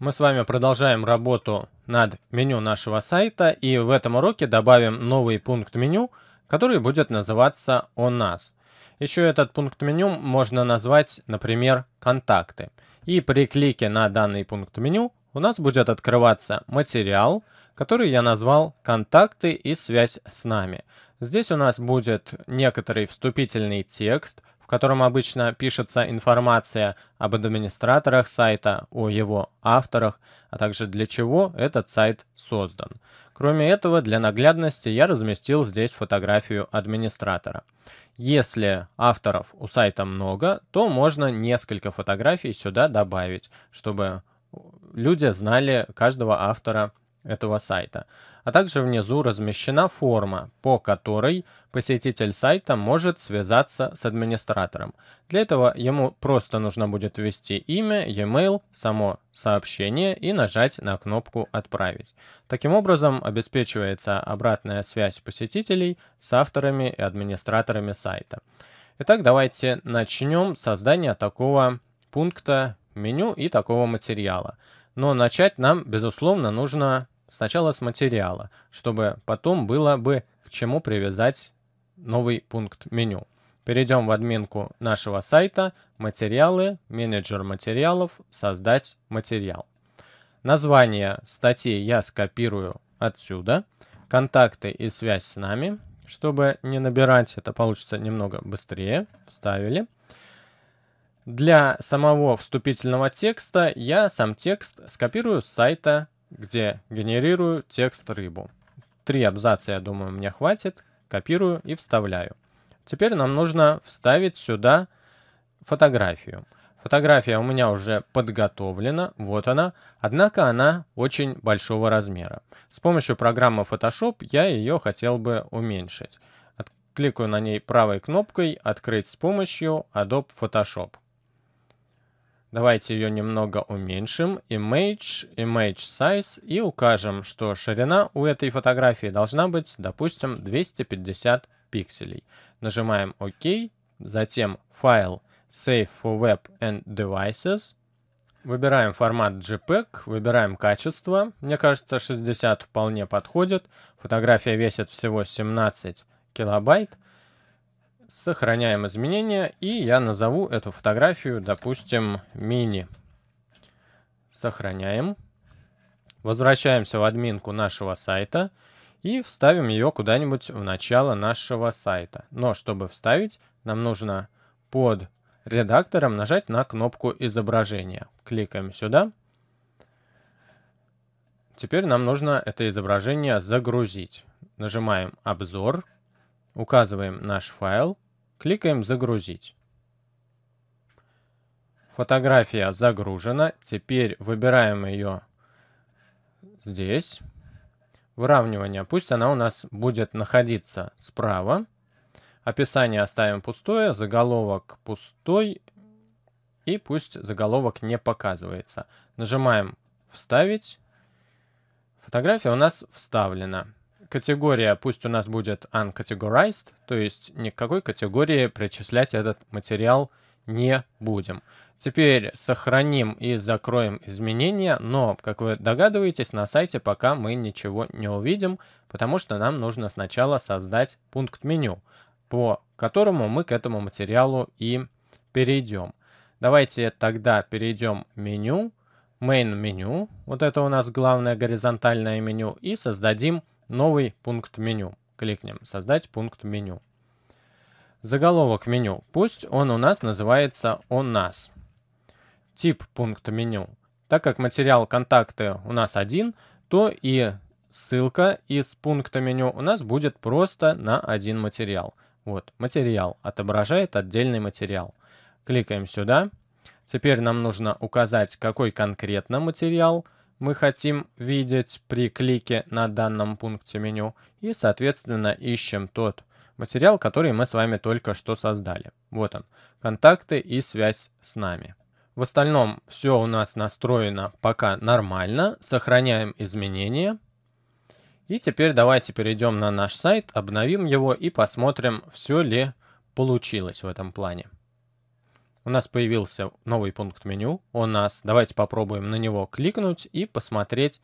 Мы с вами продолжаем работу над меню нашего сайта и в этом уроке добавим новый пункт меню, который будет называться «О нас». Еще этот пункт меню можно назвать, например, «Контакты». И при клике на данный пункт меню у нас будет открываться материал, который я назвал «Контакты и связь с нами». Здесь у нас будет некоторый вступительный текст, котором обычно пишется информация об администраторах сайта, о его авторах, а также для чего этот сайт создан. Кроме этого, для наглядности я разместил здесь фотографию администратора. Если авторов у сайта много, то можно несколько фотографий сюда добавить, чтобы люди знали каждого автора этого сайта. А также внизу размещена форма, по которой посетитель сайта может связаться с администратором. Для этого ему просто нужно будет ввести имя, e-mail, само сообщение и нажать на кнопку «Отправить». Таким образом обеспечивается обратная связь посетителей с авторами и администраторами сайта. Итак, давайте начнем создание такого пункта меню и такого материала. Но начать нам, безусловно, нужно сначала с материала, чтобы потом было бы к чему привязать новый пункт меню. Перейдем в админку нашего сайта «Материалы», «Менеджер материалов», «Создать материал». Название статьи я скопирую отсюда. Контакты и связь с нами, чтобы не набирать, это получится немного быстрее. Вставили. Для самого вступительного текста я сам текст скопирую с сайта, где генерирую текст рыбу. Три абзаца, я думаю, мне хватит. Копирую и вставляю. Теперь нам нужно вставить сюда фотографию. Фотография у меня уже подготовлена, вот она, однако она очень большого размера. С помощью программы Photoshop я ее хотел бы уменьшить. Кликаю на ней правой кнопкой «Открыть с помощью Adobe Photoshop». Давайте ее немного уменьшим. Image, Image Size и укажем, что ширина у этой фотографии должна быть, допустим, 250 пикселей. Нажимаем ОК, затем файл Save for Web and Devices. Выбираем формат JPEG, выбираем качество. Мне кажется, 60 вполне подходит. Фотография весит всего 17 килобайт сохраняем изменения, и я назову эту фотографию, допустим, мини. Сохраняем. Возвращаемся в админку нашего сайта и вставим ее куда-нибудь в начало нашего сайта. Но чтобы вставить, нам нужно под редактором нажать на кнопку изображения. Кликаем сюда. Теперь нам нужно это изображение загрузить. Нажимаем «Обзор», Указываем наш файл, кликаем «Загрузить». Фотография загружена. Теперь выбираем ее здесь. Выравнивание. Пусть она у нас будет находиться справа. Описание оставим пустое, заголовок пустой. И пусть заголовок не показывается. Нажимаем «Вставить». Фотография у нас вставлена категория пусть у нас будет uncategorized, то есть никакой категории причислять этот материал не будем. Теперь сохраним и закроем изменения, но, как вы догадываетесь, на сайте пока мы ничего не увидим, потому что нам нужно сначала создать пункт меню, по которому мы к этому материалу и перейдем. Давайте тогда перейдем в меню, main меню, вот это у нас главное горизонтальное меню, и создадим Новый пункт меню. Кликнем «Создать пункт меню». Заголовок меню. Пусть он у нас называется «У нас». Тип пункта меню. Так как материал контакты у нас один, то и ссылка из пункта меню у нас будет просто на один материал. Вот, материал отображает отдельный материал. Кликаем сюда. Теперь нам нужно указать, какой конкретно материал – мы хотим видеть при клике на данном пункте меню и, соответственно, ищем тот материал, который мы с вами только что создали. Вот он, контакты и связь с нами. В остальном все у нас настроено пока нормально, сохраняем изменения. И теперь давайте перейдем на наш сайт, обновим его и посмотрим, все ли получилось в этом плане у нас появился новый пункт меню. У нас, давайте попробуем на него кликнуть и посмотреть,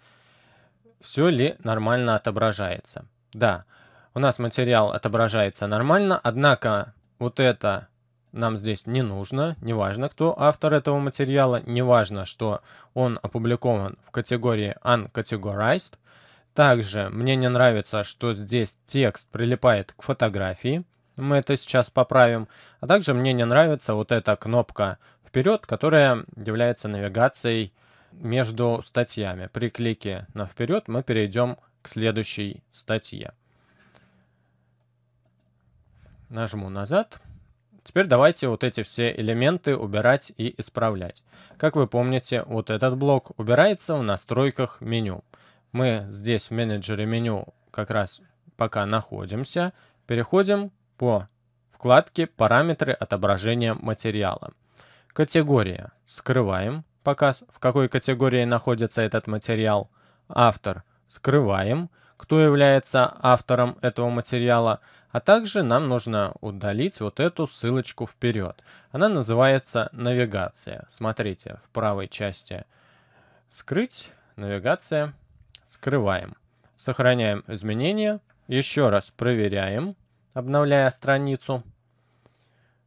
все ли нормально отображается. Да, у нас материал отображается нормально, однако вот это нам здесь не нужно, неважно, кто автор этого материала, неважно, что он опубликован в категории Uncategorized. Также мне не нравится, что здесь текст прилипает к фотографии мы это сейчас поправим. А также мне не нравится вот эта кнопка «Вперед», которая является навигацией между статьями. При клике на «Вперед» мы перейдем к следующей статье. Нажму «Назад». Теперь давайте вот эти все элементы убирать и исправлять. Как вы помните, вот этот блок убирается в настройках меню. Мы здесь в менеджере меню как раз пока находимся. Переходим по вкладке «Параметры отображения материала». Категория. Скрываем. Показ, в какой категории находится этот материал. Автор. Скрываем. Кто является автором этого материала. А также нам нужно удалить вот эту ссылочку вперед. Она называется «Навигация». Смотрите, в правой части «Скрыть», «Навигация», «Скрываем». Сохраняем изменения. Еще раз проверяем обновляя страницу.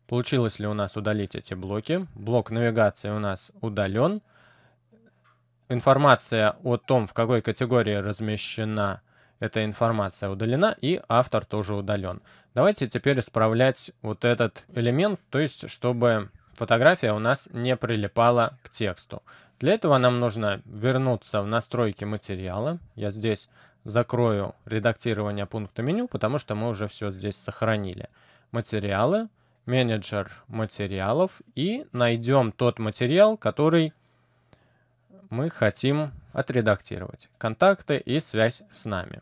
Получилось ли у нас удалить эти блоки. Блок навигации у нас удален. Информация о том, в какой категории размещена эта информация удалена, и автор тоже удален. Давайте теперь исправлять вот этот элемент, то есть чтобы фотография у нас не прилипала к тексту. Для этого нам нужно вернуться в настройки материала. Я здесь закрою редактирование пункта меню, потому что мы уже все здесь сохранили. Материалы, менеджер материалов и найдем тот материал, который мы хотим отредактировать. Контакты и связь с нами.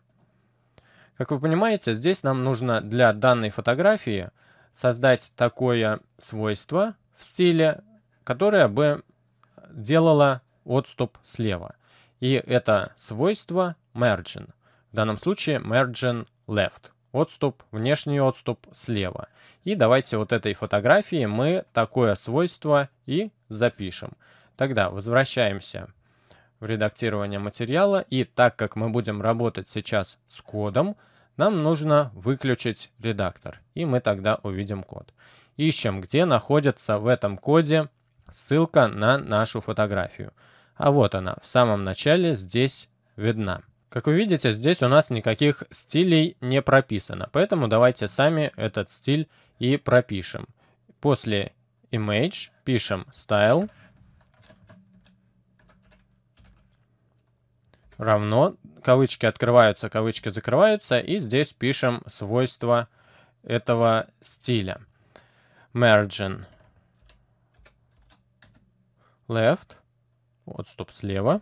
Как вы понимаете, здесь нам нужно для данной фотографии создать такое свойство в стиле, которое бы делала отступ слева. И это свойство margin. В данном случае margin left. Отступ, внешний отступ слева. И давайте вот этой фотографии мы такое свойство и запишем. Тогда возвращаемся в редактирование материала. И так как мы будем работать сейчас с кодом, нам нужно выключить редактор. И мы тогда увидим код. Ищем, где находится в этом коде Ссылка на нашу фотографию. А вот она, в самом начале здесь видна. Как вы видите, здесь у нас никаких стилей не прописано, поэтому давайте сами этот стиль и пропишем. После image пишем style равно, кавычки открываются, кавычки закрываются, и здесь пишем свойства этого стиля. Merging left, вот отступ слева.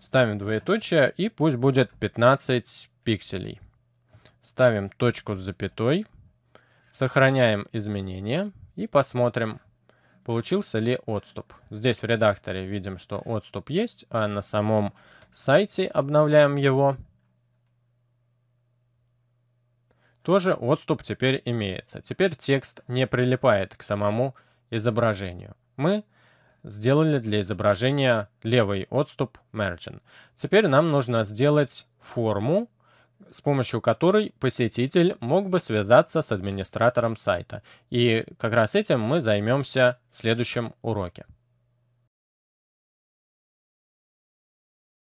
Ставим двоеточие и пусть будет 15 пикселей. Ставим точку с запятой. Сохраняем изменения и посмотрим, получился ли отступ. Здесь в редакторе видим, что отступ есть, а на самом сайте обновляем его. Тоже отступ теперь имеется. Теперь текст не прилипает к самому изображению. Мы сделали для изображения левый отступ margin. Теперь нам нужно сделать форму, с помощью которой посетитель мог бы связаться с администратором сайта. И как раз этим мы займемся в следующем уроке.